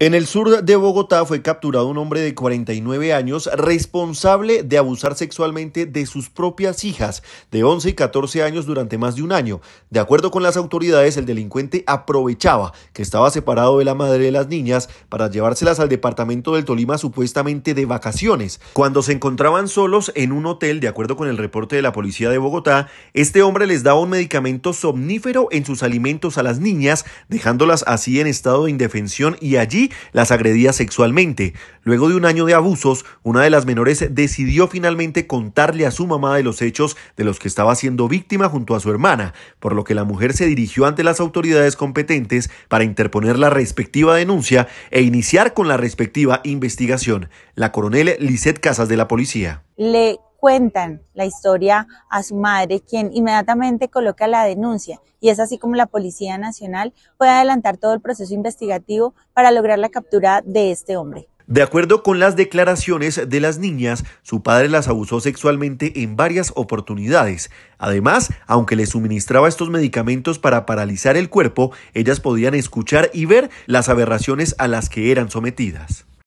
En el sur de Bogotá fue capturado un hombre de 49 años responsable de abusar sexualmente de sus propias hijas de 11 y 14 años durante más de un año. De acuerdo con las autoridades, el delincuente aprovechaba que estaba separado de la madre de las niñas para llevárselas al departamento del Tolima supuestamente de vacaciones. Cuando se encontraban solos en un hotel, de acuerdo con el reporte de la policía de Bogotá, este hombre les daba un medicamento somnífero en sus alimentos a las niñas, dejándolas así en estado de indefensión y allí las agredía sexualmente. Luego de un año de abusos, una de las menores decidió finalmente contarle a su mamá de los hechos de los que estaba siendo víctima junto a su hermana, por lo que la mujer se dirigió ante las autoridades competentes para interponer la respectiva denuncia e iniciar con la respectiva investigación. La coronel Lisette Casas de la Policía cuentan la historia a su madre, quien inmediatamente coloca la denuncia. Y es así como la Policía Nacional puede adelantar todo el proceso investigativo para lograr la captura de este hombre. De acuerdo con las declaraciones de las niñas, su padre las abusó sexualmente en varias oportunidades. Además, aunque le suministraba estos medicamentos para paralizar el cuerpo, ellas podían escuchar y ver las aberraciones a las que eran sometidas.